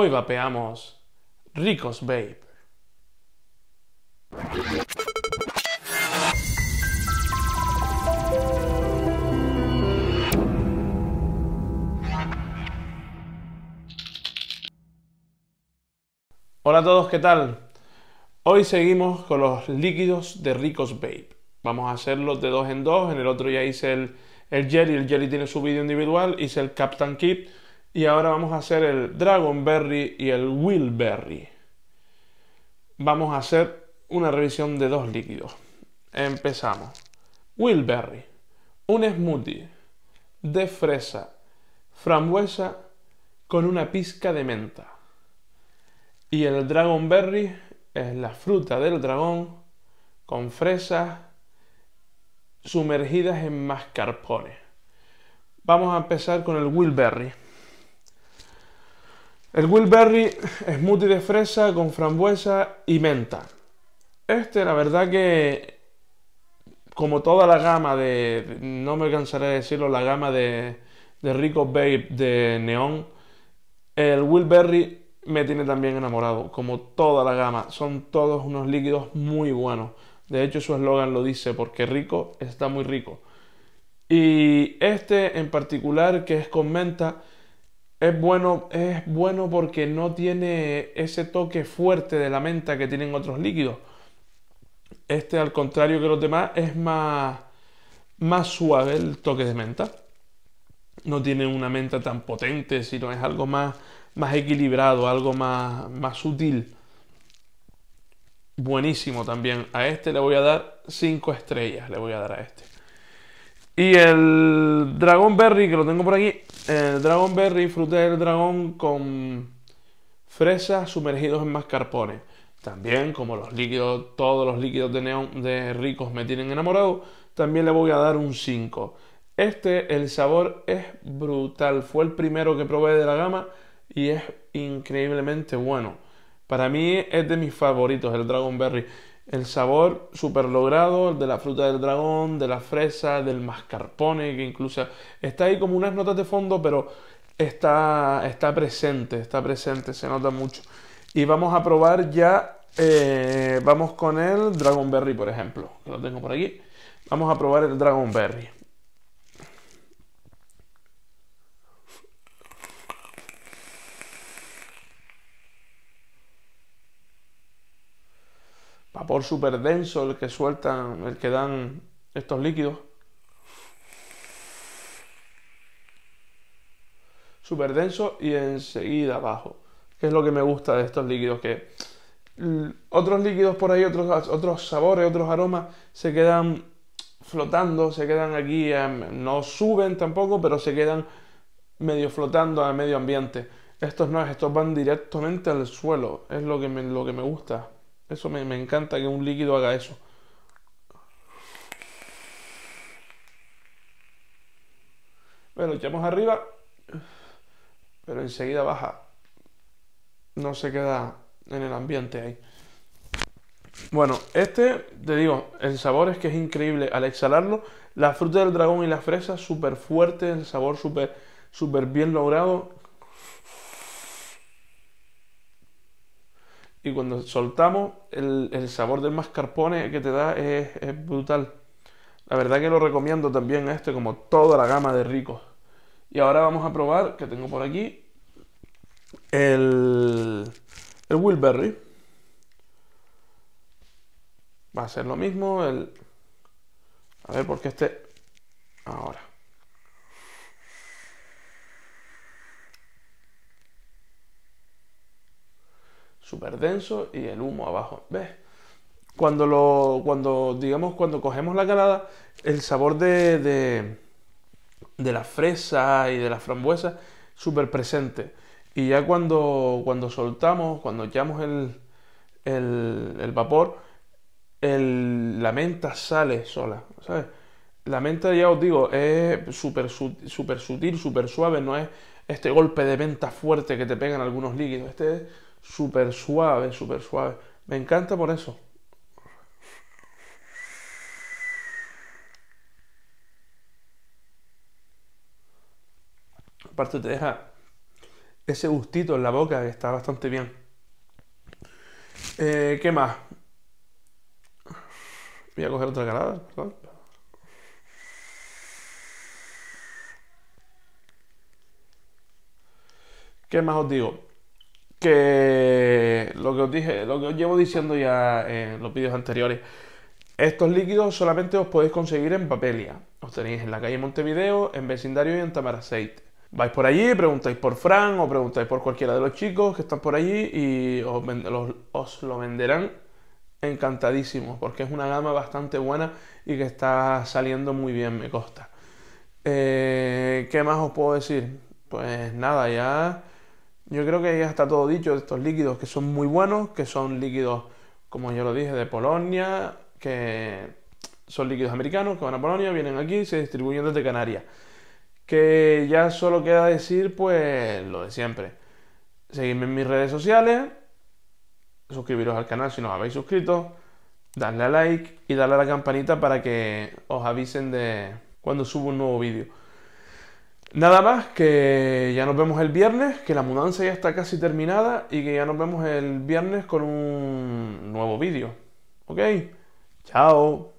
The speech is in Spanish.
Hoy vapeamos Ricos Vape. Hola a todos, ¿qué tal? Hoy seguimos con los líquidos de Ricos Vape. Vamos a hacerlo de dos en dos. En el otro ya hice el, Jelly. el jelly tiene su vídeo individual. Hice el Captain Kid. Y ahora vamos a hacer el Dragonberry y el Willberry. Vamos a hacer una revisión de dos líquidos. Empezamos. Willberry. Un smoothie de fresa, frambuesa con una pizca de menta. Y el Dragonberry es la fruta del dragón con fresas sumergidas en mascarpone. Vamos a empezar con el Willberry. El Wilberry smoothie de fresa con frambuesa y menta. Este, la verdad que, como toda la gama de, no me cansaré de decirlo, la gama de, de Rico Babe de Neón, el Wilberry me tiene también enamorado, como toda la gama. Son todos unos líquidos muy buenos. De hecho, su eslogan lo dice, porque rico está muy rico. Y este en particular, que es con menta, es bueno, es bueno porque no tiene ese toque fuerte de la menta que tienen otros líquidos. Este, al contrario que los demás, es más, más suave el toque de menta. No tiene una menta tan potente, sino es algo más, más equilibrado, algo más, más sutil. Buenísimo también. A este le voy a dar 5 estrellas, le voy a dar a este. Y el Dragon Berry, que lo tengo por aquí, el Dragon Berry, fruta del dragón con fresas sumergidos en mascarpone. También, como los líquidos, todos los líquidos de neón de ricos me tienen enamorado, también le voy a dar un 5. Este, el sabor es brutal. Fue el primero que probé de la gama y es increíblemente bueno. Para mí es de mis favoritos, el Dragon Berry. El sabor súper logrado, el de la fruta del dragón, de la fresa, del mascarpone, que incluso está ahí como unas notas de fondo, pero está, está presente, está presente, se nota mucho. Y vamos a probar ya, eh, vamos con el Dragon Berry, por ejemplo, que lo tengo por aquí. Vamos a probar el Dragon Berry. vapor súper denso el que sueltan, el que dan estos líquidos. Súper denso y enseguida bajo. Que es lo que me gusta de estos líquidos, que otros líquidos por ahí, otros, otros sabores, otros aromas, se quedan flotando, se quedan aquí, em, no suben tampoco, pero se quedan medio flotando al medio ambiente. Estos no, estos van directamente al suelo, es lo que lo que me gusta. Eso me, encanta que un líquido haga eso. Bueno, echamos arriba, pero enseguida baja. No se queda en el ambiente ahí. Bueno, este, te digo, el sabor es que es increíble. Al exhalarlo, la fruta del dragón y la fresa, súper fuerte, el sabor súper bien logrado. y cuando soltamos el, sabor del mascarpone que te da es, brutal. La verdad que lo recomiendo también a este como toda la gama de ricos. Y ahora vamos a probar, que tengo por aquí, el, el Wilberry. Va a ser lo mismo, el... A ver, porque este... Ahora. súper denso y el humo abajo. ¿Ves? Cuando lo. Cuando, digamos, cuando cogemos la calada, el sabor de. de, la fresa y de las frambuesas súper presente. Y ya cuando, cuando soltamos, cuando echamos el, el, vapor, el, la menta sale sola, ¿sabes? La menta, ya os digo, es súper super sutil, súper suave, no es este golpe de menta fuerte que te pegan algunos líquidos, este es súper suave, súper suave. Me encanta por eso. Aparte te deja ese gustito en la boca que está bastante bien. Eh, ¿Qué más? Voy a coger otra calada, ¿Qué más os digo? que lo que os dije, lo que llevo diciendo ya en los vídeos anteriores, estos líquidos solamente os podéis conseguir en Papelia. Os tenéis en la calle Montevideo, en Vecindario y en Tamaraceite. Vais por allí, preguntáis por Fran o preguntáis por cualquiera de los chicos que están por allí y os, lo venderán encantadísimo porque es una gama bastante buena y que está saliendo muy bien, me consta. Eh, ¿Qué más os puedo decir? Pues nada, ya yo creo que ya está todo dicho de estos líquidos que son muy buenos, que son líquidos, como yo lo dije, de Polonia, que son líquidos americanos, que van a Polonia, vienen aquí, y se distribuyen desde Canarias. Que ya solo queda decir, pues, lo de siempre. Seguidme en mis redes sociales, suscribiros al canal si no os habéis suscrito, darle a like y darle a la campanita para que os avisen de cuando subo un nuevo vídeo. Nada más, que ya nos vemos el viernes, que la mudanza ya está casi terminada y que ya nos vemos el viernes con un nuevo vídeo. ¿Ok? Chao.